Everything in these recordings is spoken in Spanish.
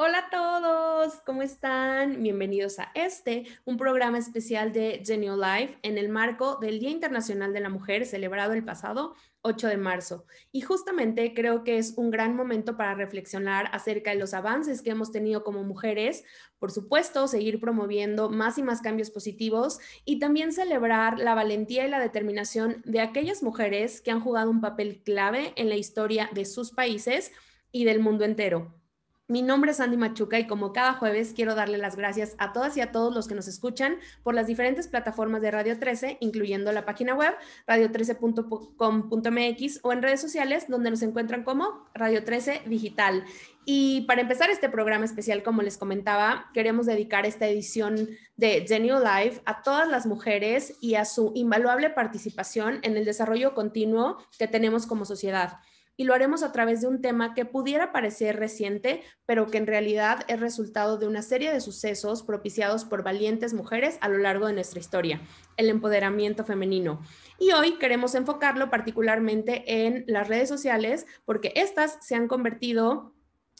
Hola a todos, ¿cómo están? Bienvenidos a este, un programa especial de Genio Life en el marco del Día Internacional de la Mujer celebrado el pasado 8 de marzo. Y justamente creo que es un gran momento para reflexionar acerca de los avances que hemos tenido como mujeres, por supuesto, seguir promoviendo más y más cambios positivos y también celebrar la valentía y la determinación de aquellas mujeres que han jugado un papel clave en la historia de sus países y del mundo entero. Mi nombre es Andy Machuca y como cada jueves quiero darle las gracias a todas y a todos los que nos escuchan por las diferentes plataformas de Radio 13, incluyendo la página web radio13.com.mx o en redes sociales donde nos encuentran como Radio 13 Digital. Y para empezar este programa especial, como les comentaba, queremos dedicar esta edición de Genio Live Life a todas las mujeres y a su invaluable participación en el desarrollo continuo que tenemos como sociedad y lo haremos a través de un tema que pudiera parecer reciente, pero que en realidad es resultado de una serie de sucesos propiciados por valientes mujeres a lo largo de nuestra historia, el empoderamiento femenino. Y hoy queremos enfocarlo particularmente en las redes sociales, porque estas se han convertido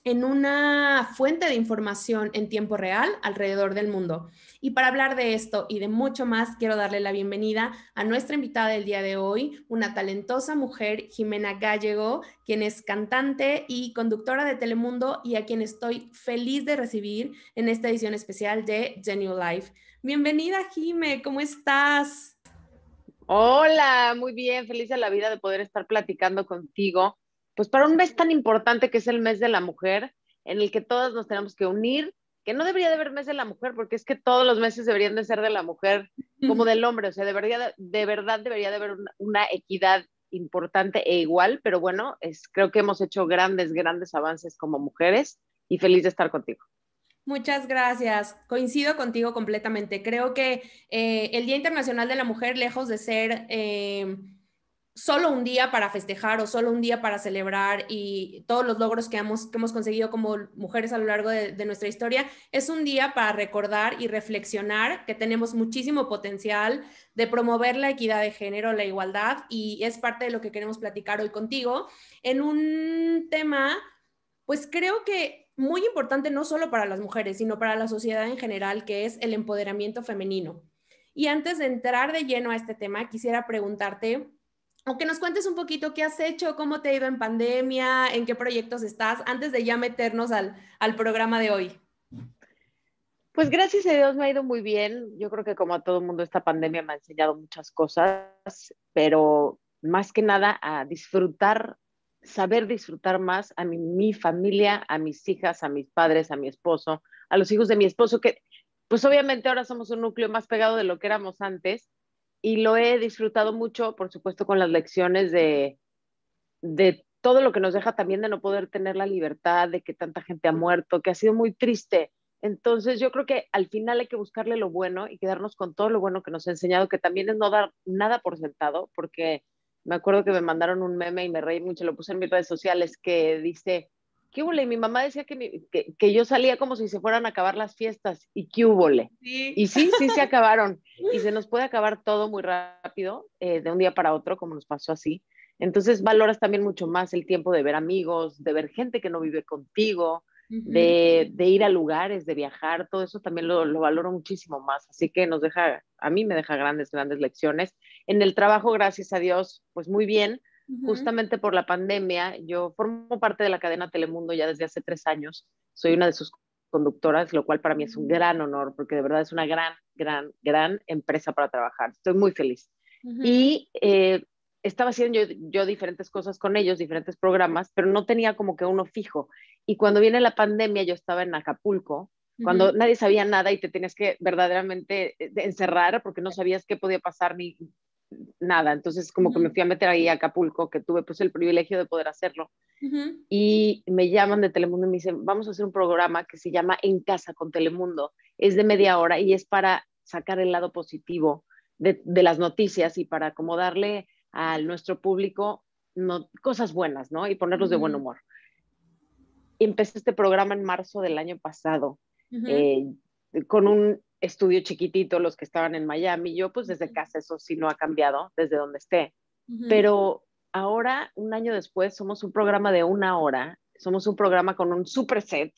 en una fuente de información en tiempo real alrededor del mundo. Y para hablar de esto y de mucho más, quiero darle la bienvenida a nuestra invitada del día de hoy, una talentosa mujer, Jimena Gallego, quien es cantante y conductora de Telemundo y a quien estoy feliz de recibir en esta edición especial de The Life. Bienvenida, Jime, ¿cómo estás? Hola, muy bien, feliz de la vida de poder estar platicando contigo pues para un mes tan importante que es el mes de la mujer, en el que todas nos tenemos que unir, que no debería de haber mes de la mujer, porque es que todos los meses deberían de ser de la mujer como del hombre, o sea, debería de, verdad debería de haber una, equidad importante e igual, pero bueno, es, creo que hemos hecho grandes, grandes avances como mujeres y feliz de estar contigo. Muchas gracias. Coincido contigo completamente. Creo que eh, el Día Internacional de la Mujer, lejos de ser... Eh, solo un día para festejar o solo un día para celebrar y todos los logros que hemos, que hemos conseguido como mujeres a lo largo de, de nuestra historia, es un día para recordar y reflexionar que tenemos muchísimo potencial de promover la equidad de género, la igualdad y es parte de lo que queremos platicar hoy contigo en un tema, pues creo que muy importante no solo para las mujeres, sino para la sociedad en general, que es el empoderamiento femenino. Y antes de entrar de lleno a este tema, quisiera preguntarte, o que nos cuentes un poquito qué has hecho, cómo te ha ido en pandemia, en qué proyectos estás, antes de ya meternos al, programa de hoy. Pues gracias a Dios me ha ido muy bien. Yo creo que como a todo el mundo esta pandemia me ha enseñado muchas cosas, pero más que nada a disfrutar, saber disfrutar más a mi, mi familia, a mis hijas, a mis padres, a mi esposo, a los hijos de mi esposo, que pues obviamente ahora somos un núcleo más pegado de lo que éramos antes, y lo he disfrutado mucho, por supuesto, con las lecciones de, de todo lo que nos deja también de no poder tener la libertad, de que tanta gente ha muerto, que ha sido muy triste. Entonces yo creo que al final hay que buscarle lo bueno y quedarnos con todo lo bueno que nos ha enseñado, que también es no dar nada por sentado, porque me acuerdo que me mandaron un meme y me reí mucho, lo puse en mis redes sociales, que dice, ¿Qué Y Mi mamá decía que, yo salía como si se fueran a acabar las fiestas. ¿Y qué hubo? Y sí, sí se acabaron. Y se nos puede acabar todo muy rápido, eh, de un día para otro, como nos pasó así. Entonces valoras también mucho más el tiempo de ver amigos, de ver gente que no vive contigo, de, ir a lugares, de viajar, todo eso también lo, lo, valoro muchísimo más. Así que nos deja, a mí me deja grandes, grandes lecciones. En el trabajo, gracias a Dios, pues muy bien, justamente por la pandemia. Yo formo parte de la cadena Telemundo ya desde hace tres años. Soy una de sus conductoras, lo cual para mí es un gran honor, porque de verdad es una gran, gran, gran empresa para trabajar. Estoy muy feliz. Y eh, estaba haciendo yo, diferentes cosas con ellos, diferentes programas, pero no tenía como que uno fijo. Y cuando viene la pandemia, yo estaba en Acapulco, cuando nadie sabía nada y te tenías que verdaderamente eh, encerrar porque no sabías qué podía pasar ni nada. Entonces, como que me fui a meter ahí a Acapulco, que tuve pues el privilegio de poder hacerlo. Y me llaman de Telemundo y me dicen, vamos a hacer un programa que se llama En Casa con Telemundo. Es de media hora y es para sacar el lado positivo de, las noticias y para acomodarle a nuestro público no, cosas buenas, ¿no? Y ponerlos de buen humor. empecé este programa en marzo del año pasado. Eh, con un estudio chiquitito, los que estaban en Miami, yo pues desde casa eso sí no ha cambiado, desde donde esté. Pero ahora, un año después, somos un programa de una hora, somos un programa con un super set.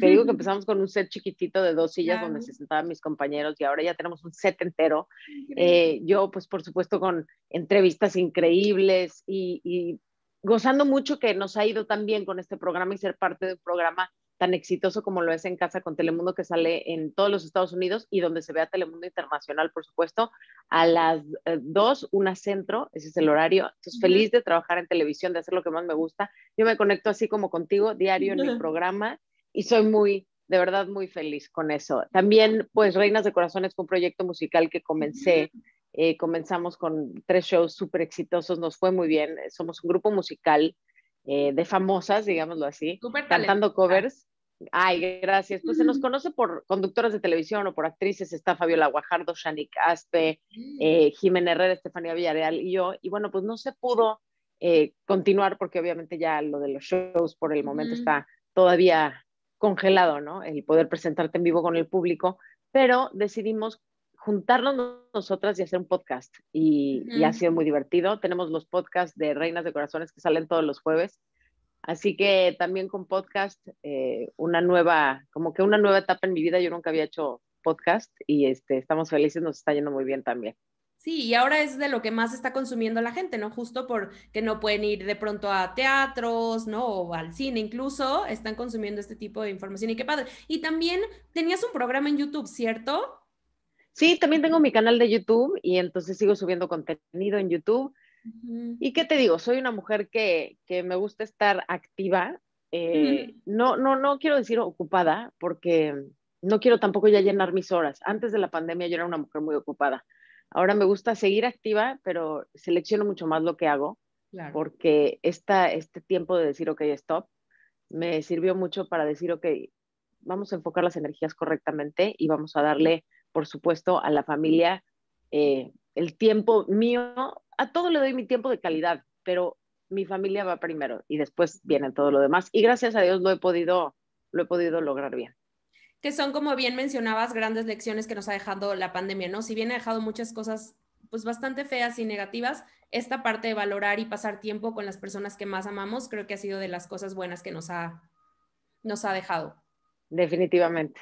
Te digo que empezamos con un set chiquitito de dos sillas donde se sentaban mis compañeros y ahora ya tenemos un set entero. Eh, yo pues por supuesto con entrevistas increíbles y, y gozando mucho que nos ha ido tan bien con este programa y ser parte de un programa tan exitoso como lo es en casa con Telemundo que sale en todos los Estados Unidos y donde se ve Telemundo Internacional, por supuesto, a las 2, eh, una centro, ese es el horario. Entonces, feliz de trabajar en televisión, de hacer lo que más me gusta. Yo me conecto así como contigo, diario en el programa y soy muy, de verdad, muy feliz con eso. También, pues, Reinas de Corazones fue un proyecto musical que comencé. Eh, comenzamos con tres shows súper exitosos, nos fue muy bien. Somos un grupo musical eh, de famosas, digámoslo así, cantando covers. Ay, gracias. Pues se nos conoce por conductoras de televisión o por actrices. Está Fabiola Guajardo, Shani Caspe, eh, Jimena Herrera, Estefanía Villareal y yo. Y bueno, pues no se pudo eh, continuar porque obviamente ya lo de los shows por el momento está todavía congelado, ¿no? El poder presentarte en vivo con el público. Pero decidimos juntarnos nosotras y hacer un podcast. Y, ha sido muy divertido. Tenemos los podcasts de Reinas de Corazones que salen todos los jueves. Así que también con podcast, eh, una nueva, como que una nueva etapa en mi vida. Yo nunca había hecho podcast y este, estamos felices, nos está yendo muy bien también. Sí, y ahora es de lo que más está consumiendo la gente, ¿no? Justo porque no pueden ir de pronto a teatros, ¿no? O al cine incluso, están consumiendo este tipo de información y qué padre. Y también tenías un programa en YouTube, ¿cierto? Sí, también tengo mi canal de YouTube y entonces sigo subiendo contenido en YouTube. ¿Y qué te digo? Soy una mujer que, me gusta estar activa. Eh, no, no, no quiero decir ocupada porque no quiero tampoco ya llenar mis horas. Antes de la pandemia yo era una mujer muy ocupada. Ahora me gusta seguir activa, pero selecciono mucho más lo que hago porque esta, este tiempo de decir, ok, stop, me sirvió mucho para decir, ok, vamos a enfocar las energías correctamente y vamos a darle por supuesto, a la familia, eh, el tiempo mío, a todo le doy mi tiempo de calidad, pero mi familia va primero y después viene todo lo demás. Y gracias a Dios lo he podido, lo he podido lograr bien que son, como bien mencionabas, grandes lecciones que nos ha dejado la pandemia, ¿no? Si bien ha dejado muchas cosas pues bastante feas y negativas, esta parte de valorar y pasar tiempo con las personas que más amamos, creo que ha sido de las cosas buenas que nos ha, nos ha dejado. Definitivamente.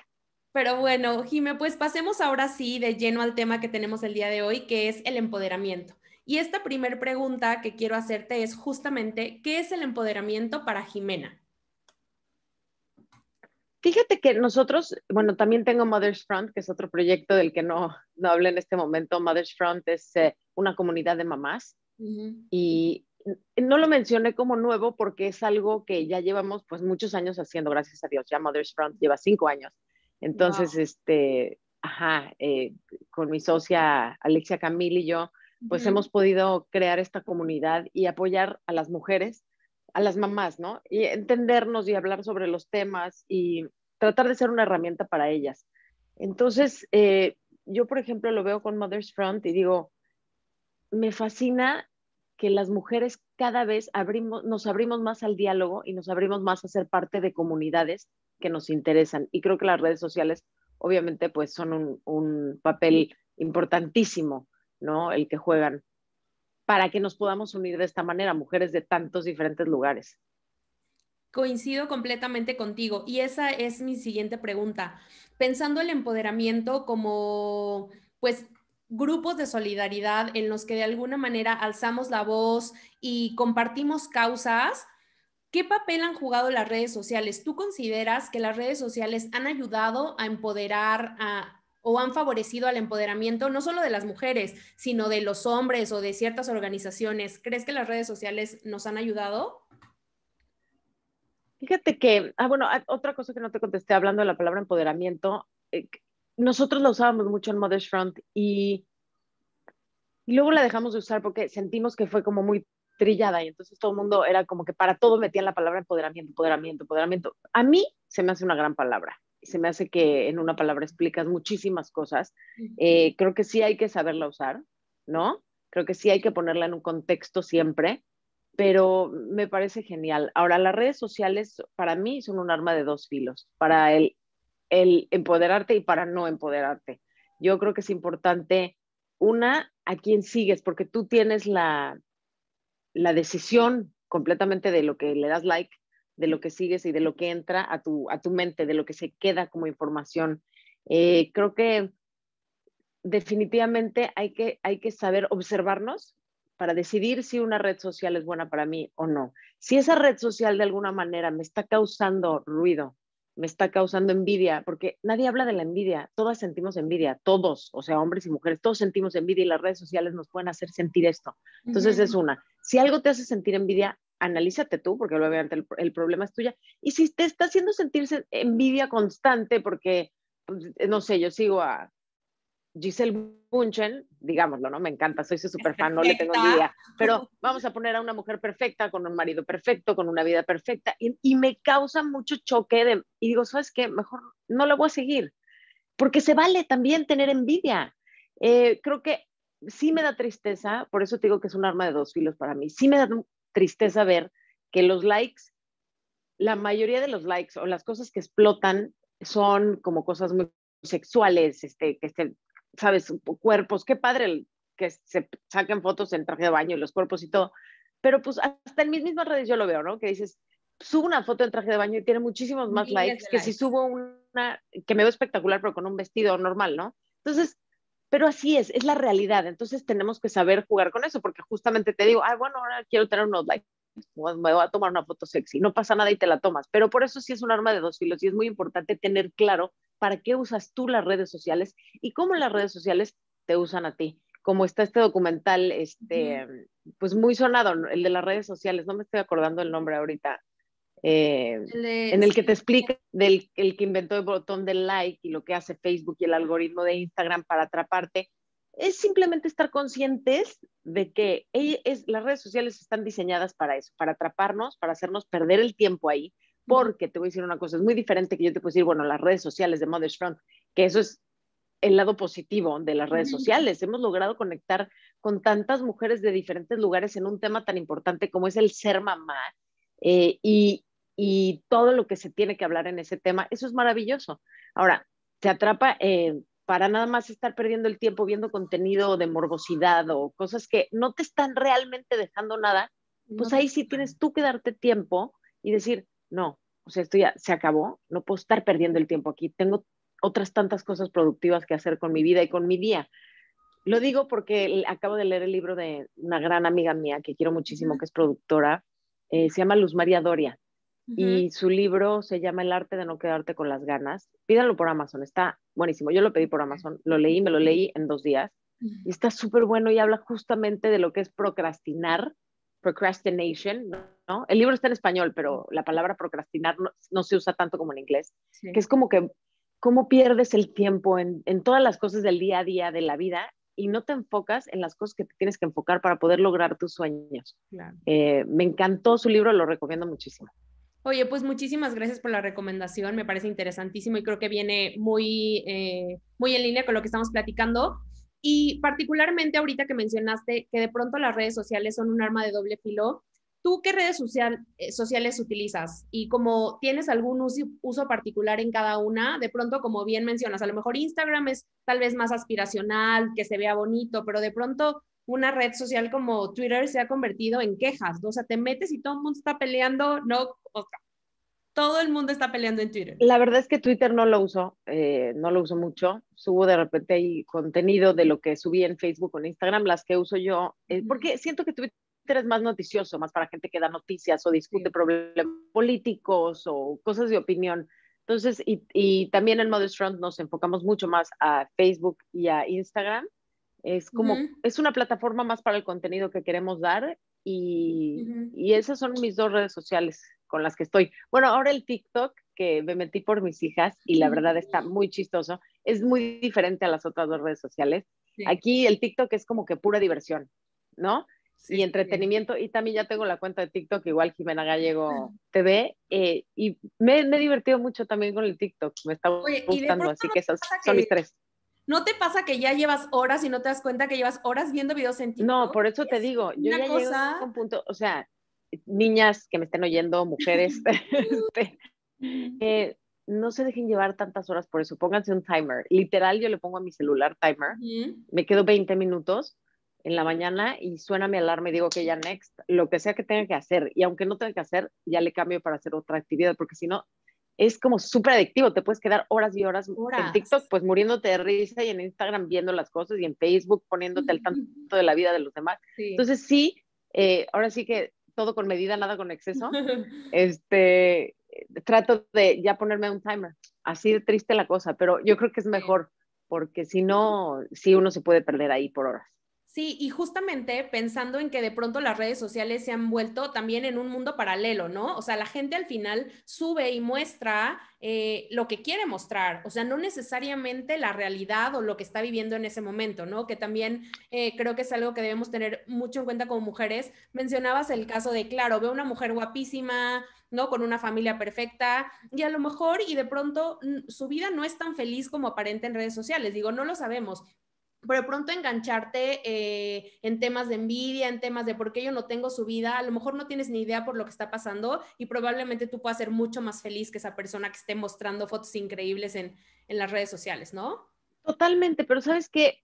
Pero bueno, Jime, pues pasemos ahora sí de lleno al tema que tenemos el día de hoy, que es el empoderamiento. Y esta primera pregunta que quiero hacerte es justamente, ¿qué es el empoderamiento para Jimena? Fíjate que nosotros, bueno, también tengo Mother's Front, que es otro proyecto del que no, no hablé en este momento. Mother's Front es eh, una comunidad de mamás y no lo mencioné como nuevo porque es algo que ya llevamos pues muchos años haciendo, gracias a Dios. Ya Mother's Front lleva cinco años entonces, este, ajá, eh, con mi socia Alexia Camil y yo, pues hemos podido crear esta comunidad y apoyar a las mujeres, a las mamás, ¿no? Y entendernos y hablar sobre los temas y tratar de ser una herramienta para ellas. Entonces, eh, yo, por ejemplo, lo veo con Mother's Front y digo, me fascina que las mujeres cada vez abrimos, nos abrimos más al diálogo y nos abrimos más a ser parte de comunidades que nos interesan. Y creo que las redes sociales, obviamente, pues son un, papel importantísimo, ¿no? El que juegan para que nos podamos unir de esta manera, mujeres de tantos diferentes lugares. Coincido completamente contigo y esa es mi siguiente pregunta. Pensando el empoderamiento como, pues, grupos de solidaridad en los que de alguna manera alzamos la voz y compartimos causas, ¿Qué papel han jugado las redes sociales? ¿Tú consideras que las redes sociales han ayudado a empoderar o han favorecido al empoderamiento no solo de las mujeres, sino de los hombres o de ciertas organizaciones? ¿Crees que las redes sociales nos han ayudado? Fíjate que, ah, bueno, ah, otra cosa que no te contesté hablando de la palabra empoderamiento, eh, nosotros la usábamos mucho en Mother's Front y luego la dejamos de usar porque sentimos que fue como muy trillada y entonces todo el mundo era como que para todo metían la palabra empoderamiento, empoderamiento, empoderamiento. A mí se me hace una gran palabra. Se me hace que en una palabra explicas muchísimas cosas. Eh, creo que sí hay que saberla usar, ¿no? Creo que sí hay que ponerla en un contexto siempre, pero me parece genial. Ahora, las redes sociales para mí son un arma de dos filos, para el, el empoderarte y para no empoderarte. Yo creo que es importante, una, a quién sigues, porque tú tienes la, la decisión completamente de lo que le das like, de lo que sigues y de lo que entra a tu, a tu mente, de lo que se queda como información. Eh, creo que definitivamente hay que, hay que saber observarnos para decidir si una red social es buena para mí o no. Si esa red social de alguna manera me está causando ruido, me está causando envidia, porque nadie habla de la envidia, todas sentimos envidia, todos, o sea, hombres y mujeres, todos sentimos envidia y las redes sociales nos pueden hacer sentir esto. Entonces es una, si algo te hace sentir envidia, analízate tú, porque obviamente el, el problema es tuya, y si te está haciendo sentirse envidia constante, porque, pues, no sé, yo sigo a Giselle Bunchen, digámoslo, ¿no? Me encanta, soy su superfan, no le tengo envidia. Pero vamos a poner a una mujer perfecta, con un marido perfecto, con una vida perfecta. Y, me causa mucho choque de, y digo, ¿sabes qué? Mejor no la voy a seguir. Porque se vale también tener envidia. Eh, creo que sí me da tristeza, por eso te digo que es un arma de dos filos para mí. Sí me da tristeza ver que los likes, la mayoría de los likes o las cosas que explotan son como cosas muy sexuales, este, que estén sabes, cuerpos, qué padre que se saquen fotos en traje de baño y los cuerpos y todo, pero pues hasta en mis mismas redes yo lo veo, ¿no? Que dices, subo una foto en traje de baño y tiene muchísimos más likes que si subo una que me veo espectacular pero con un vestido normal, ¿no? Entonces, pero así es, es la realidad, entonces tenemos que saber jugar con eso, porque justamente te digo, ay, bueno, ahora quiero tener unos likes me voy a tomar una foto sexy, no pasa nada y te la tomas, pero por eso sí es un arma de dos filos y es muy importante tener claro para qué usas tú las redes sociales y cómo las redes sociales te usan a ti. Como está este documental, este, pues muy sonado, el de las redes sociales, no me estoy acordando el nombre ahorita, eh, en el que te explica del el que inventó el botón del like y lo que hace Facebook y el algoritmo de Instagram para atraparte es simplemente estar conscientes de que es, las redes sociales están diseñadas para eso, para atraparnos, para hacernos perder el tiempo ahí, porque te voy a decir una cosa, es muy diferente que yo te puedo decir, bueno, las redes sociales de Mother's Front, que eso es el lado positivo de las redes sociales. Hemos logrado conectar con tantas mujeres de diferentes lugares en un tema tan importante como es el ser mamá eh, y, todo lo que se tiene que hablar en ese tema. Eso es maravilloso. Ahora, se atrapa eh, para nada más estar perdiendo el tiempo viendo contenido de morbosidad o cosas que no te están realmente dejando nada, pues ahí sí tienes tú que darte tiempo y decir, no, o sea, esto ya se acabó, no puedo estar perdiendo el tiempo aquí, tengo otras tantas cosas productivas que hacer con mi vida y con mi día. Lo digo porque acabo de leer el libro de una gran amiga mía que quiero muchísimo, que es productora, eh, se llama Luz María Doria, y su libro se llama El arte de no quedarte con las ganas. Pídanlo por Amazon, está buenísimo. Yo lo pedí por Amazon, lo leí, me lo leí en dos días y está súper bueno y habla justamente de lo que es procrastinar, procrastination, ¿no? El libro está en español, pero la palabra procrastinar no, se usa tanto como en inglés, que es como que cómo pierdes el tiempo en, todas las cosas del día a día de la vida y no te enfocas en las cosas que tienes que enfocar para poder lograr tus sueños. Eh, me encantó su libro, lo recomiendo muchísimo. Oye, pues muchísimas gracias por la recomendación, me parece interesantísimo y creo que viene muy, eh, muy en línea con lo que estamos platicando. Y particularmente ahorita que mencionaste que de pronto las redes sociales son un arma de doble filo, ¿tú qué redes eh, sociales utilizas? Y como tienes algún uso, particular en cada una, de pronto, como bien mencionas, a lo mejor Instagram es tal vez más aspiracional, que se vea bonito, pero de pronto una red social como Twitter se ha convertido en quejas. O sea, te metes y todo el mundo está peleando, no, todo el mundo está peleando en Twitter. La verdad es que Twitter no lo uso, eh, no lo uso mucho. Subo de repente ahí contenido de lo que subí en Facebook o en Instagram, las que uso yo, eh, porque siento que Twitter es más noticioso, más para gente que da noticias o discute problemas políticos o cosas de opinión. Entonces, y, también en Mother's Front nos enfocamos mucho más a Facebook y a Instagram es como, es una plataforma más para el contenido que queremos dar y, esas son mis dos redes sociales con las que estoy. Bueno, ahora el TikTok, que me metí por mis hijas y la verdad está muy chistoso, es muy diferente a las otras dos redes sociales. Aquí el TikTok es como que pura diversión, ¿no? y entretenimiento. Y también ya tengo la cuenta de TikTok, igual Jimena Gallego TV. Eh, y me, he divertido mucho también con el TikTok. Me está gustando, así que esas son mis tres. ¿No te pasa que ya llevas horas y no te das cuenta que llevas horas viendo videos en TikTok? No, por eso te digo, yo ya cosa... un punto, o sea, niñas que me estén oyendo, mujeres, este, eh, no se dejen llevar tantas horas por eso, pónganse un timer. Literal, yo le pongo a mi celular timer, me quedo 20 minutos en la mañana y suena mi alarma y digo que ya next, lo que sea que tenga que hacer. Y aunque no tenga que hacer, ya le cambio para hacer otra actividad, porque si no, es como súper adictivo, te puedes quedar horas y horas, en TikTok, pues muriéndote de risa y en Instagram viendo las cosas y en Facebook poniéndote al tanto de la vida de los demás. Entonces sí, eh, ahora sí que todo con medida, nada con exceso. este, trato de ya ponerme un timer, así de triste la cosa, pero yo creo que es mejor porque si no, sí uno se puede perder ahí por horas. Sí, y justamente pensando en que de pronto las redes sociales se han vuelto también en un mundo paralelo, ¿no? O sea, la gente al final sube y muestra eh, lo que quiere mostrar, o sea, no necesariamente la realidad o lo que está viviendo en ese momento, ¿no? Que también eh, creo que es algo que debemos tener mucho en cuenta como mujeres. Mencionabas el caso de, claro, veo una mujer guapísima, ¿no? Con una familia perfecta y a lo mejor y de pronto su vida no es tan feliz como aparente en redes sociales. Digo, no lo sabemos, pero pronto engancharte eh, en temas de envidia, en temas de por qué yo no tengo su vida, a lo mejor no tienes ni idea por lo que está pasando y probablemente tú puedas ser mucho más feliz que esa persona que esté mostrando fotos increíbles en, las redes sociales, ¿no? Totalmente, pero sabes que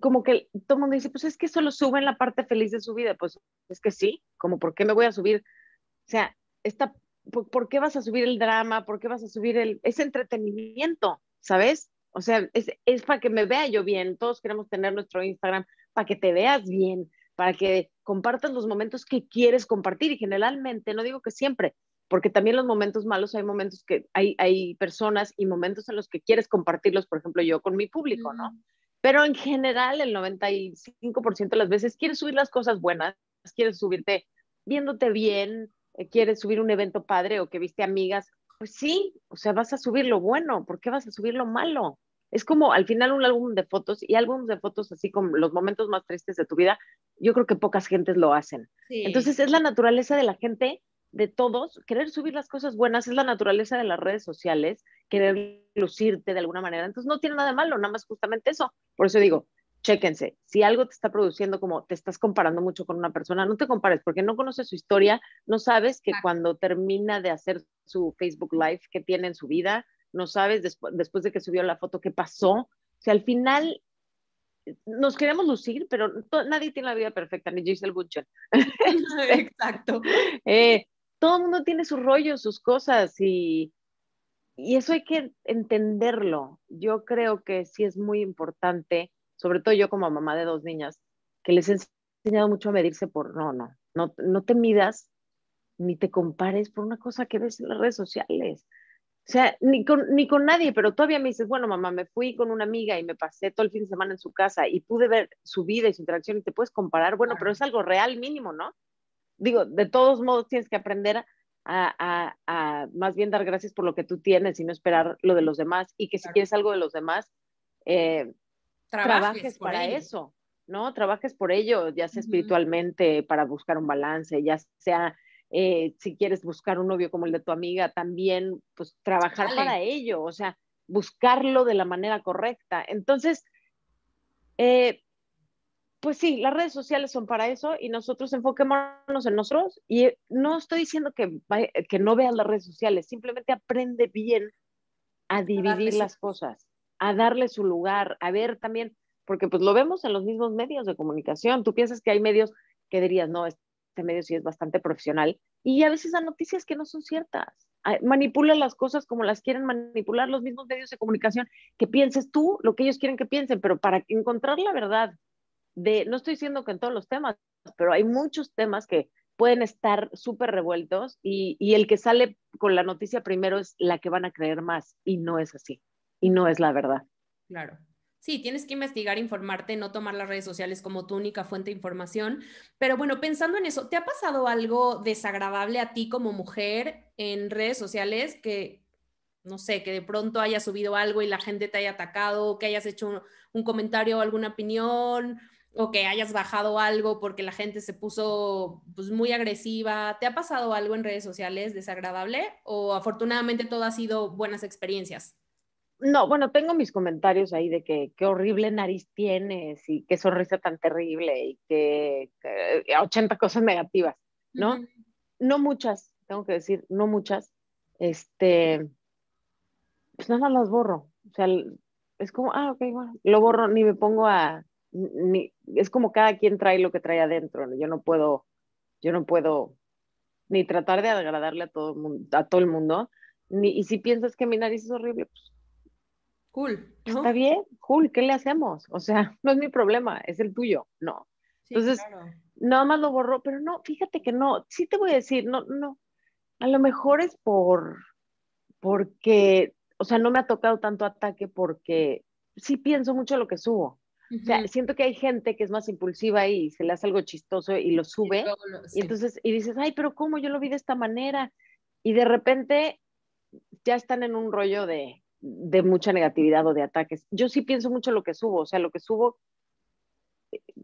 como que todo el mundo dice, pues es que solo en la parte feliz de su vida, pues es que sí, como por qué me voy a subir, o sea, esta, por, qué vas a subir el drama? ¿Por qué vas a subir el, entretenimiento, ¿sabes? O sea, es, para que me vea yo bien. Todos queremos tener nuestro Instagram para que te veas bien, para que compartas los momentos que quieres compartir. Y generalmente, no digo que siempre, porque también los momentos malos hay momentos que hay, hay personas y momentos en los que quieres compartirlos, por ejemplo, yo con mi público, ¿no? Pero en general, el 95% de las veces quieres subir las cosas buenas, quieres subirte viéndote bien, eh, quieres subir un evento padre o que viste amigas pues sí, o sea, vas a subir lo bueno, ¿por qué vas a subir lo malo? Es como al final un álbum de fotos y álbumes de fotos así como los momentos más tristes de tu vida, yo creo que pocas gentes lo hacen. Entonces es la naturaleza de la gente, de todos, querer subir las cosas buenas, es la naturaleza de las redes sociales, querer lucirte de alguna manera. Entonces no tiene nada de malo, nada más justamente eso. Por eso digo, chéquense, si algo te está produciendo como te estás comparando mucho con una persona, no te compares porque no conoces su historia, no sabes que cuando termina de hacer su Facebook Live, que tiene en su vida, no sabes después de que subió la foto qué pasó. si al final eh, nos queremos lucir, pero nadie tiene la vida perfecta, ni Giselle Butcher. Exacto. Eh, todo el mundo tiene sus rollos, sus cosas y, y eso hay que entenderlo. Yo creo que sí es muy importante sobre todo yo como mamá de dos niñas, que les he enseñado mucho a medirse por, no, no, no, te midas ni te compares por una cosa que ves en las redes sociales. O sea, ni con, ni con nadie, pero todavía me dices, bueno, mamá, me fui con una amiga y me pasé todo el fin de semana en su casa y pude ver su vida y su interacción y te puedes comparar, bueno, pero es algo real mínimo, ¿no? Digo, de todos modos tienes que aprender a, más bien dar gracias por lo que tú tienes y no esperar lo de los demás y que si quieres algo de los demás, eh, trabajes, para eso, ¿no? Trabajes por ello, ya sea espiritualmente, para buscar un balance, ya sea eh, si quieres buscar un novio como el de tu amiga, también pues trabajar para ello, o sea, buscarlo de la manera correcta. Entonces, eh, pues sí, las redes sociales son para eso y nosotros enfoquémonos en nosotros. Y no estoy diciendo que, que no veas las redes sociales, simplemente aprende bien a dividir las cosas a darle su lugar, a ver también, porque pues lo vemos en los mismos medios de comunicación. Tú piensas que hay medios que dirías, no, este medio sí es bastante profesional, y a veces dan noticias que no son ciertas. Manipulan las cosas como las quieren manipular los mismos medios de comunicación, que pienses tú lo que ellos quieren que piensen, pero para encontrar la verdad de, no estoy diciendo que en todos los temas, pero hay muchos temas que pueden estar súper revueltos y el que sale con la noticia primero es la que van a creer más y no es así y no es la verdad. Claro. Sí, tienes que investigar, informarte, no tomar las redes sociales como tu única fuente de información. Pero bueno, pensando en eso, ¿te ha pasado algo desagradable a ti como mujer en redes sociales que, no sé, que de pronto haya subido algo y la gente te haya atacado, que hayas hecho un, comentario o alguna opinión, o que hayas bajado algo porque la gente se puso pues, muy agresiva? ¿Te ha pasado algo en redes sociales desagradable o afortunadamente todo ha sido buenas experiencias? No, bueno, tengo mis comentarios ahí de que qué horrible nariz tienes y qué sonrisa tan terrible y que, eh, 80 eh, cosas negativas, ¿no? No muchas, tengo que decir, no muchas. Este, pues nada las borro. O sea, es como, ah, ok, bueno, lo borro, ni me pongo a, ni, es como cada quien trae lo que trae adentro, ¿no? yo no puedo, yo no puedo ni tratar de agradarle a todo, a todo el mundo, ni, y si piensas que mi nariz es horrible, pues Cool. Está bien, cool, ¿qué le hacemos? O sea, no es mi problema, es el tuyo, no. Entonces, nada más lo borró, pero no, fíjate que no, sí te voy a decir, no, no, a lo mejor es por, porque, o sea, no me ha tocado tanto ataque porque sí pienso mucho lo que subo. O sea, siento que hay gente que es más impulsiva y se le hace algo chistoso y lo sube. y entonces, y dices, ay, pero ¿cómo yo lo vi de esta manera? Y de repente ya están en un rollo de, de mucha negatividad o de ataques. Yo sí pienso mucho lo que subo, o sea, lo que subo,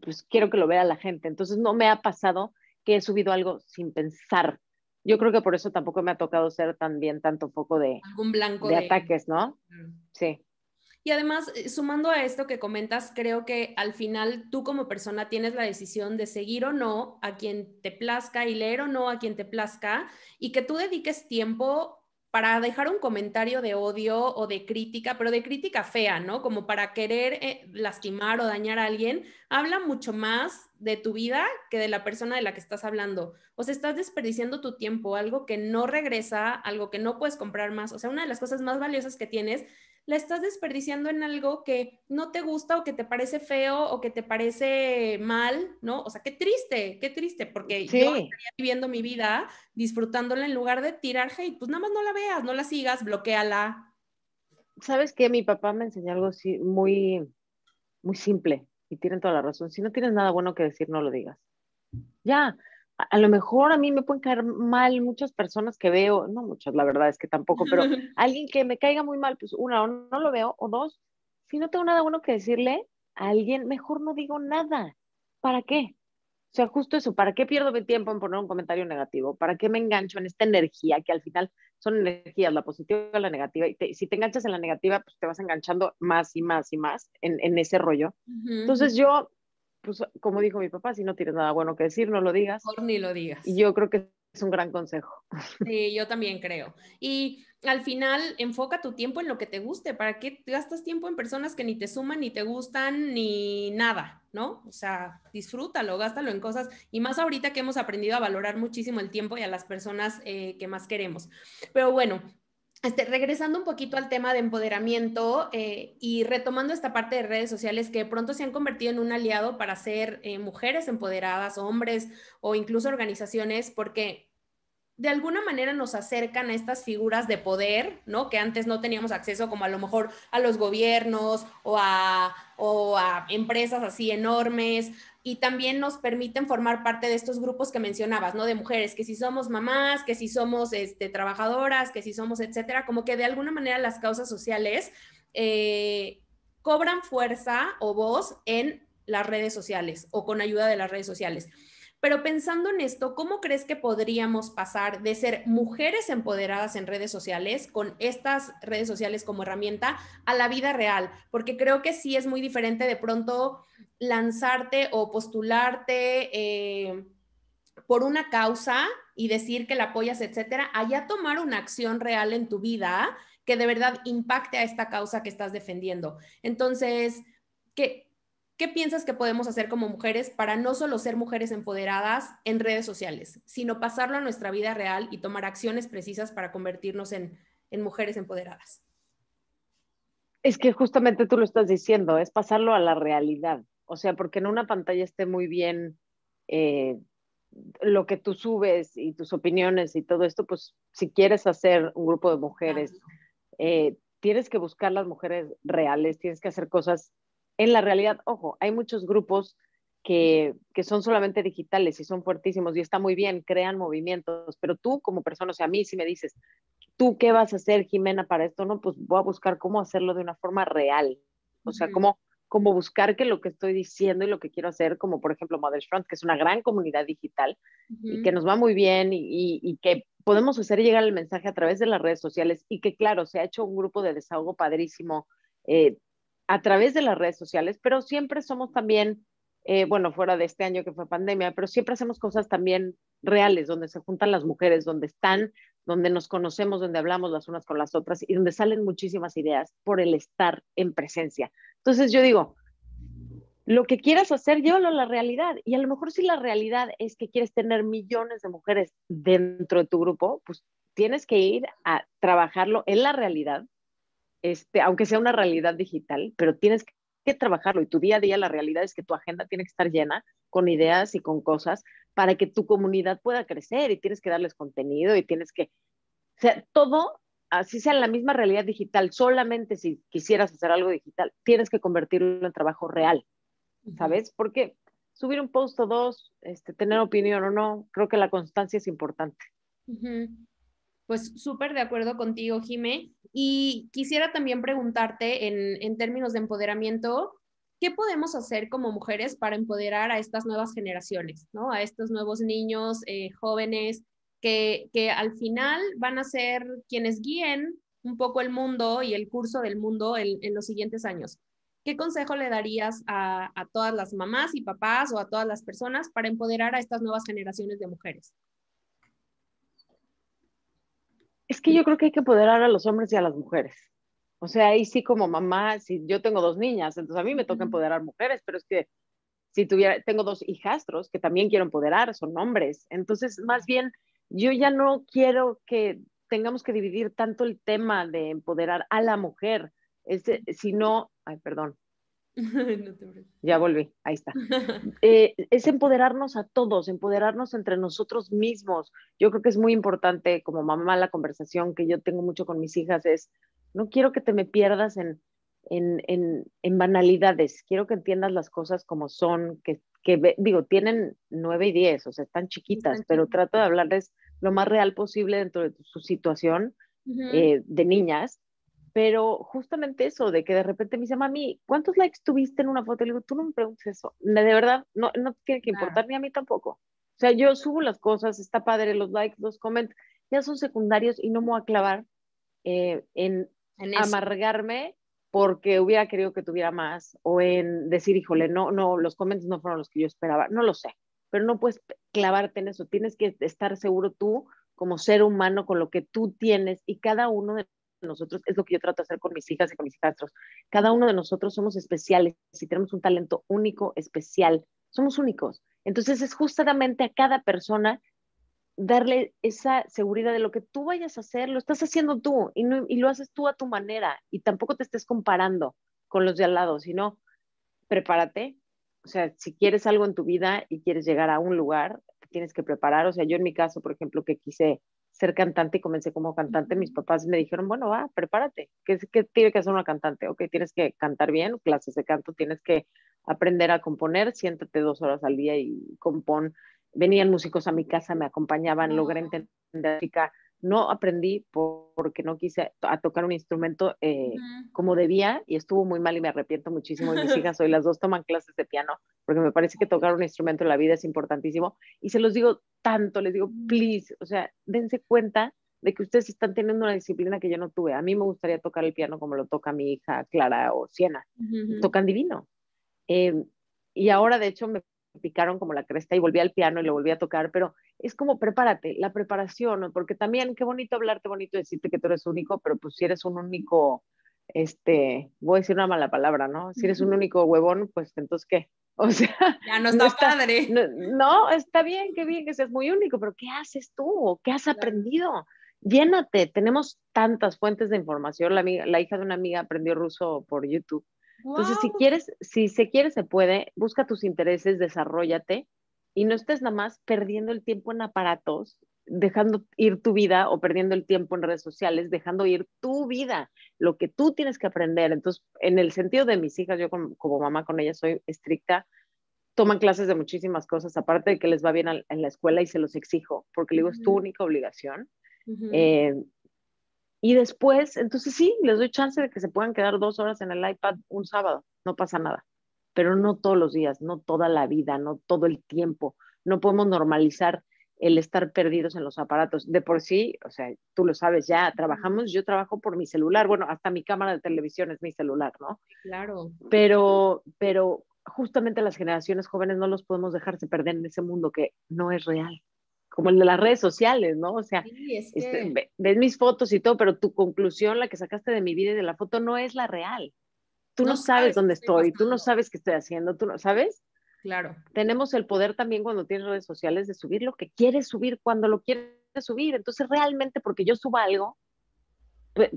pues quiero que lo vea la gente. Entonces no me ha pasado que he subido algo sin pensar. Yo creo que por eso tampoco me ha tocado ser también tanto poco de, de, ataques, ¿no? Sí. Y además, eh, sumando a esto que comentas, creo que al final tú como persona tienes la decisión de seguir o no a quien te plazca y leer o no a quien te plazca y que tú dediques tiempo para dejar un comentario de odio o de crítica, pero de crítica fea, ¿no? Como para querer eh, lastimar o dañar a alguien, habla mucho más de tu vida que de la persona de la que estás hablando. O sea, estás desperdiciando tu tiempo, algo que no regresa, algo que no puedes comprar más. O sea, una de las cosas más valiosas que tienes la estás desperdiciando en algo que no te gusta o que te parece feo o que te parece mal, ¿no? O sea, qué triste, qué triste, porque yo estaría viviendo mi vida disfrutándola en lugar de tirar hate, pues nada más no la veas, no la sigas, bloqueala. ¿Sabes que Mi papá me enseñó algo muy, muy simple y tienen toda la razón. Si no tienes nada bueno que decir, no lo digas. Ya, a lo mejor a mí me pueden caer mal muchas personas que veo, no muchas, la verdad es que tampoco, pero alguien que me caiga muy mal, pues una, o no lo veo, o dos, si no tengo nada bueno que decirle a alguien, mejor no digo nada. ¿Para qué? O sea, justo eso, ¿para qué pierdo mi tiempo en poner un comentario negativo? ¿Para qué me engancho en esta energía que al final son energías, la positiva y la negativa? Y si te enganchas en la negativa, pues te vas enganchando más y más y más en, ese rollo. Entonces yo pues como dijo mi papá, si no tienes nada bueno que decir, no lo digas. Por ni lo digas. Y yo creo que es un gran consejo. Sí, yo también creo. Y al final, enfoca tu tiempo en lo que te guste. ¿Para qué gastas tiempo en personas que ni te suman, ni te gustan, ni nada? ¿No? O sea, disfrútalo, gástalo en cosas. Y más ahorita que hemos aprendido a valorar muchísimo el tiempo y a las personas eh, que más queremos. Pero bueno, este, regresando un poquito al tema de empoderamiento eh, y retomando esta parte de redes sociales que pronto se han convertido en un aliado para ser eh, mujeres empoderadas, hombres o incluso organizaciones, porque de alguna manera nos acercan a estas figuras de poder, ¿no? Que antes no teníamos acceso, como a lo mejor a los gobiernos o a, o a empresas así enormes, y también nos permiten formar parte de estos grupos que mencionabas, ¿no? De mujeres, que si somos mamás, que si somos este, trabajadoras, que si somos, etcétera, como que de alguna manera las causas sociales eh, cobran fuerza o voz en las redes sociales o con ayuda de las redes sociales. Pero pensando en esto, ¿cómo crees que podríamos pasar de ser mujeres empoderadas en redes sociales con estas redes sociales como herramienta a la vida real? Porque creo que sí es muy diferente de pronto lanzarte o postularte eh, por una causa y decir que la apoyas, etcétera, allá tomar una acción real en tu vida que de verdad impacte a esta causa que estás defendiendo. Entonces, ¿qué, ¿Qué piensas que podemos hacer como mujeres para no solo ser mujeres empoderadas en redes sociales, sino pasarlo a nuestra vida real y tomar acciones precisas para convertirnos en, mujeres empoderadas? Es que justamente tú lo estás diciendo, es pasarlo a la realidad. O sea, porque en una pantalla esté muy bien eh, lo que tú subes y tus opiniones y todo esto, pues si quieres hacer un grupo de mujeres, eh, tienes que buscar las mujeres reales, tienes que hacer cosas en la realidad, ojo, hay muchos grupos que, que, son solamente digitales y son fuertísimos y está muy bien, crean movimientos, pero tú como persona, o sea, a mí si me dices, tú qué vas a hacer, Jimena, para esto, no, pues voy a buscar cómo hacerlo de una forma real, o sea, cómo, buscar que lo que estoy diciendo y lo que quiero hacer, como por ejemplo Mother's Front, que es una gran comunidad digital y que nos va muy bien y, y, que podemos hacer llegar el mensaje a través de las redes sociales y que claro, se ha hecho un grupo de desahogo padrísimo. Eh, a través de las redes sociales, pero siempre somos también, eh, bueno, fuera de este año que fue pandemia, pero siempre hacemos cosas también reales, donde se juntan las mujeres, donde están, donde nos conocemos, donde hablamos las unas con las otras y donde salen muchísimas ideas por el estar en presencia. Entonces yo digo, lo que quieras hacer, llévalo a la realidad. Y a lo mejor si la realidad es que quieres tener millones de mujeres dentro de tu grupo, pues tienes que ir a trabajarlo en la realidad este, aunque sea una realidad digital, pero tienes que, trabajarlo y tu día a día la realidad es que tu agenda tiene que estar llena con ideas y con cosas para que tu comunidad pueda crecer y tienes que darles contenido y tienes que, o sea, todo, así sea en la misma realidad digital, solamente si quisieras hacer algo digital, tienes que convertirlo en trabajo real, ¿sabes? Porque subir un post o dos, este, tener opinión o no, creo que la constancia es importante pues súper de acuerdo contigo, Jime. Y quisiera también preguntarte en, términos de empoderamiento, ¿qué podemos hacer como mujeres para empoderar a estas nuevas generaciones, ¿no? a estos nuevos niños, eh, jóvenes, que, al final van a ser quienes guíen un poco el mundo y el curso del mundo en, los siguientes años? ¿Qué consejo le darías a, a, todas las mamás y papás o a todas las personas para empoderar a estas nuevas generaciones de mujeres? Es que yo creo que hay que empoderar a los hombres y a las mujeres. O sea, ahí sí como mamá, si yo tengo dos niñas, entonces a mí me toca empoderar mujeres, pero es que si tuviera, tengo dos hijastros que también quiero empoderar, son hombres. Entonces, más bien, yo ya no quiero que tengamos que dividir tanto el tema de empoderar a la mujer, este, sino, ay, perdón, ya volví, ahí está. Eh, es empoderarnos a todos, empoderarnos entre nosotros mismos. Yo creo que es muy importante como mamá la conversación que yo tengo mucho con mis hijas es, no quiero que te me pierdas en, en, en, banalidades, quiero que entiendas las cosas como son, que, que digo, tienen nueve y diez, o sea, están chiquitas, pero trato de hablarles lo más real posible dentro de su situación eh, de niñas pero justamente eso, de que de repente me dice, mami, ¿cuántos likes tuviste en una foto? Le digo, tú no me preguntes eso. De verdad, no, no tiene que importar ni a mí tampoco. O sea, yo subo las cosas, está padre, los likes, los comentarios, ya son secundarios y no me voy a clavar eh, en, en amargarme porque hubiera querido que tuviera más o en decir, híjole, no, no, los comentarios no fueron los que yo esperaba. No lo sé, pero no puedes clavarte en eso. Tienes que estar seguro tú como ser humano con lo que tú tienes y cada uno de nosotros, es lo que yo trato de hacer con mis hijas y con mis hijastros. Cada uno de nosotros somos especiales y tenemos un talento único, especial, somos únicos. Entonces es justamente a cada persona darle esa seguridad de lo que tú vayas a hacer, lo estás haciendo tú y, no, y lo haces tú a tu manera y tampoco te estés comparando con los de al lado, sino prepárate. O sea, si quieres algo en tu vida y quieres llegar a un lugar, tienes que preparar. O sea, yo en mi caso, por ejemplo, que quise ser cantante y comencé como cantante, mis papás me dijeron, bueno, va, prepárate, ¿qué, tiene que hacer una cantante? Ok, tienes que cantar bien, clases de canto, tienes que aprender a componer, siéntate dos horas al día y compón. Venían músicos a mi casa, me acompañaban, logré ah. entender no aprendí porque no quise a tocar un instrumento eh, como debía y estuvo muy mal y me arrepiento muchísimo. Y mis hijas hoy las dos toman clases de piano porque me parece que tocar un instrumento en la vida es importantísimo. Y se los digo tanto, les digo, please, o sea, dense cuenta de que ustedes están teniendo una disciplina que yo no tuve. A mí me gustaría tocar el piano como lo toca mi hija Clara o Siena. Tocan divino. Em, y ahora, de hecho, me picaron como la cresta y volví al piano y lo volví a tocar, pero es como prepárate, la preparación, porque también qué bonito hablarte bonito, decirte que tú eres único, pero pues si eres un único, este, voy a decir una mala palabra, ¿no? Si eres un único huevón, pues entonces qué. O sea, ya no está, padre. No, está bien, qué bien que seas muy único, pero ¿qué haces tú? ¿Qué has aprendido? Llénate, tenemos tantas fuentes de información. La, la hija de una amiga aprendió ruso por YouTube. Entonces, si quieres, si se quiere, se puede, busca tus intereses, desarrollate y no estés nada más perdiendo el tiempo en aparatos, dejando ir tu vida o perdiendo el tiempo en redes sociales, dejando ir tu vida, lo que tú tienes que aprender. Entonces, en el sentido de mis hijas, yo como, mamá con ellas soy estricta, toman clases de muchísimas cosas, aparte de que les va bien en la escuela y se los exijo, porque digo, es tu única obligación. Eh, y después, entonces sí, les doy chance de que se puedan quedar dos horas en el iPad un sábado, no pasa nada pero no todos los días, no toda la vida, no todo el tiempo. No podemos normalizar el estar perdidos en los aparatos. De por sí, o sea, tú lo sabes, ya trabajamos, yo trabajo por mi celular, bueno, hasta mi cámara de televisión es mi celular, ¿no? Claro. Pero, pero justamente las generaciones jóvenes no los podemos dejarse perder en ese mundo que no es real, como el de las redes sociales, ¿no? O sea, este, ves mis fotos y todo, pero tu conclusión, la que sacaste de mi vida y de la foto, no es la real tú no, sabes, dónde estoy, tú no sabes qué estoy haciendo, tú no sabes. Claro. Tenemos el poder también cuando tienes redes sociales de subir lo que quieres subir cuando lo quieres subir. Entonces, realmente, porque yo subo algo,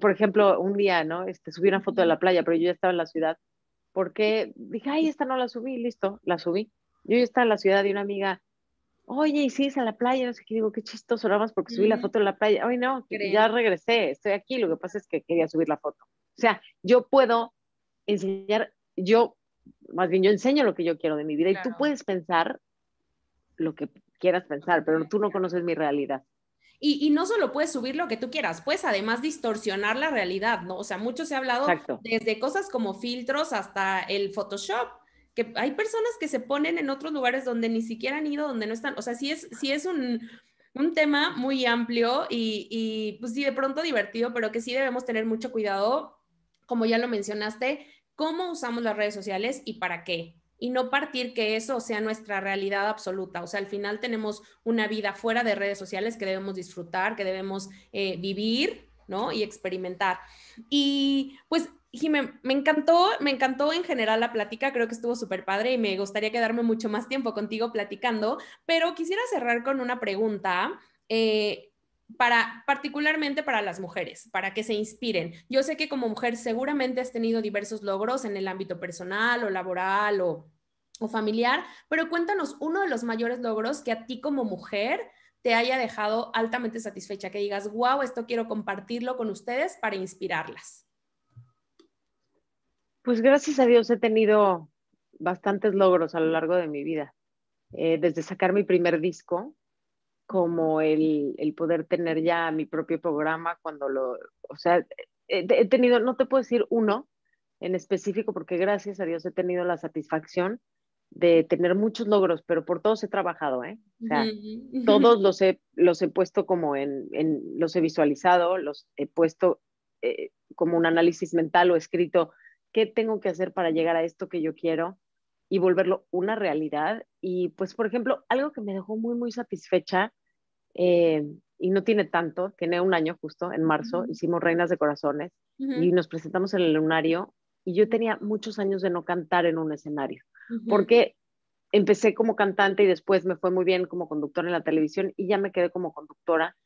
por ejemplo, un día, ¿no? Este, subí una foto de la playa, pero yo ya estaba en la ciudad, porque dije, ay, esta no la subí, listo, la subí. Yo ya estaba en la ciudad y una amiga, oye, ¿y es a la playa, no sé qué, digo, qué chistoso, nada más porque subí la foto de la playa. Ay, no, ya regresé, estoy aquí, lo que pasa es que quería subir la foto. O sea, yo puedo enseñar, yo, más bien yo enseño lo que yo quiero de mi vida y tú puedes pensar lo que quieras pensar, pero tú no conoces mi realidad. Y, no solo puedes subir lo que tú quieras, puedes además distorsionar la realidad, ¿no? O sea, mucho se ha hablado desde cosas como filtros hasta el Photoshop, que hay personas que se ponen en otros lugares donde ni siquiera han ido, donde no están. O sea, sí es, es un, un tema muy amplio y, y, pues sí, de pronto divertido, pero que sí debemos tener mucho cuidado como ya lo mencionaste, cómo usamos las redes sociales y para qué. Y no partir que eso sea nuestra realidad absoluta. O sea, al final tenemos una vida fuera de redes sociales que debemos disfrutar, que debemos eh, vivir, ¿no? Y experimentar. Y pues Jimé, me encantó, me encantó en general la plática, creo que estuvo súper padre y me gustaría quedarme mucho más tiempo contigo platicando, pero quisiera cerrar con una pregunta. Eh, para, particularmente para las mujeres, para que se inspiren. Yo sé que como mujer seguramente has tenido diversos logros en el ámbito personal o laboral o, familiar, pero cuéntanos uno de los mayores logros que a ti como mujer te haya dejado altamente satisfecha, que digas, wow, esto quiero compartirlo con ustedes para inspirarlas. Pues gracias a Dios he tenido bastantes logros a lo largo de mi vida. Eh, desde sacar mi primer disco, como el, el, poder tener ya mi propio programa cuando lo, o sea, he, tenido, no te puedo decir uno en específico, porque gracias a Dios he tenido la satisfacción de tener muchos logros, pero por todos he trabajado, ¿eh? O sea, todos los he, los he puesto como en, en los he visualizado, los he puesto eh, como un análisis mental o escrito, ¿qué tengo que hacer para llegar a esto que yo quiero? y volverlo una realidad. Y pues, por ejemplo, algo que me dejó muy, muy satisfecha eh, y no tiene tanto, tiene un año justo, en marzo, hicimos Reinas de Corazones y nos presentamos en el lunario y yo tenía muchos años de no cantar en un escenario, porque empecé como cantante y después me fue muy bien como conductor en la televisión y ya me quedé como conductora.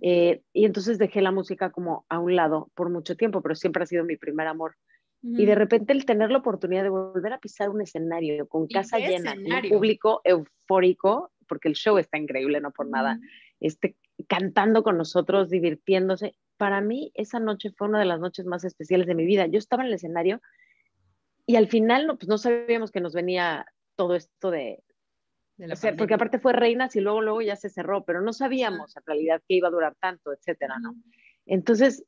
Eh, y entonces dejé la música como a un lado por mucho tiempo, pero siempre ha sido mi primer amor. Y de repente el tener la oportunidad de volver a pisar un escenario con casa llena, público eufórico, porque el show está increíble, no por nada, este, cantando con nosotros, divirtiéndose. Para mí esa noche fue una de las noches más especiales de mi vida. Yo estaba en el escenario y al final no, pues no sabíamos que nos venía todo esto de... o sea, porque aparte fue Reinas y luego, luego ya se cerró, pero no sabíamos en realidad que iba a durar tanto, etcétera, ¿no? Entonces,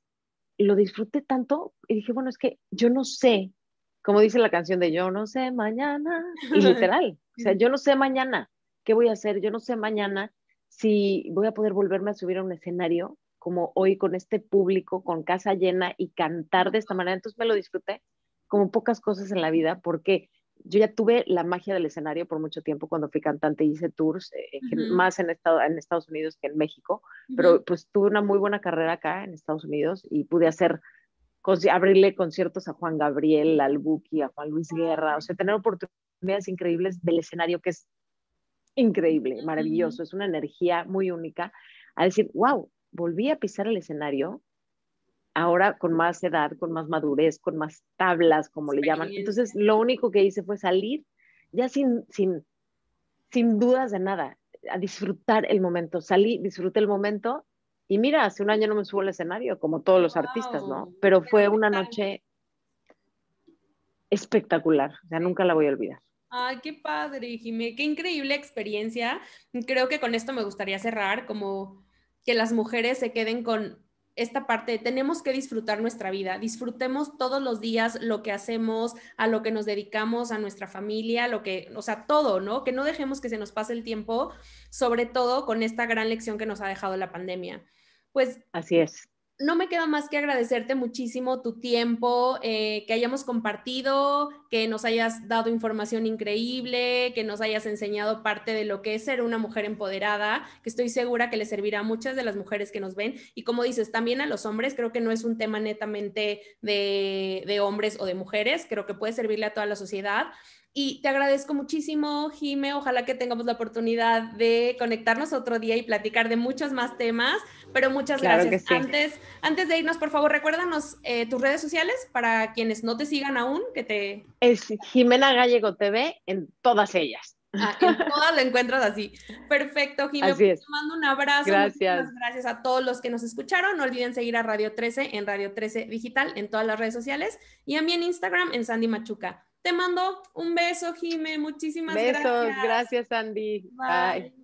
lo disfruté tanto y dije, bueno, es que yo no sé, como dice la canción de yo no sé mañana, y literal, o sea, yo no sé mañana, ¿qué voy a hacer? Yo no sé mañana si voy a poder volverme a subir a un escenario como hoy con este público, con casa llena y cantar de esta manera. Entonces me lo disfruté como pocas cosas en la vida porque yo ya tuve la magia del escenario por mucho tiempo cuando fui cantante y hice tours, eh, más en, en, Estados Unidos que en México, pero pues tuve una muy buena carrera acá en Estados Unidos y pude hacer, abrirle conciertos a Juan Gabriel, al Buki, a Juan Luis Guerra, o sea, tener oportunidades increíbles del escenario que es increíble, maravilloso, es una energía muy única, a decir, wow, volví a pisar el escenario, ahora con más edad, con más madurez, con más tablas, como le llaman. Entonces, lo único que hice fue salir ya sin, sin, sin dudas de nada, a disfrutar el momento. Salí, disfruté el momento y mira, hace un año no me subo al escenario, como todos los artistas, ¿no? Pero fue una noche espectacular, o sea, nunca la voy a olvidar. Ay, qué padre, Jimé, qué increíble experiencia. Creo que con esto me gustaría cerrar, como que las mujeres se queden con esta parte, tenemos que disfrutar nuestra vida, disfrutemos todos los días lo que hacemos, a lo que nos dedicamos, a nuestra familia, lo que, o sea, todo, ¿no? Que no dejemos que se nos pase el tiempo, sobre todo con esta gran lección que nos ha dejado la pandemia. Pues así es no me queda más que agradecerte muchísimo tu tiempo, eh, que hayamos compartido, que nos hayas dado información increíble, que nos hayas enseñado parte de lo que es ser una mujer empoderada, que estoy segura que le servirá a muchas de las mujeres que nos ven. Y como dices, también a los hombres, creo que no es un tema netamente de hombres o de mujeres, creo que puede servirle a toda la sociedad. Y te agradezco muchísimo, Jime. Ojalá que tengamos la oportunidad de conectarnos otro día y platicar de muchos más temas. Pero muchas gracias. Antes, de irnos, por favor, recuérdanos eh, tus redes sociales para quienes no te sigan aún, que te... Es Jimena Gallego TV en todas ellas. Ah, en todas lo encuentras así. Perfecto, Jime, Te mando un abrazo. Gracias. gracias a todos los que nos escucharon. No olviden seguir a Radio 13 en Radio 13 Digital en todas las redes sociales y a mí en Instagram en Sandy Machuca. Te mando un beso, Jime. Muchísimas gracias. Besos, gracias, Andy. Bye.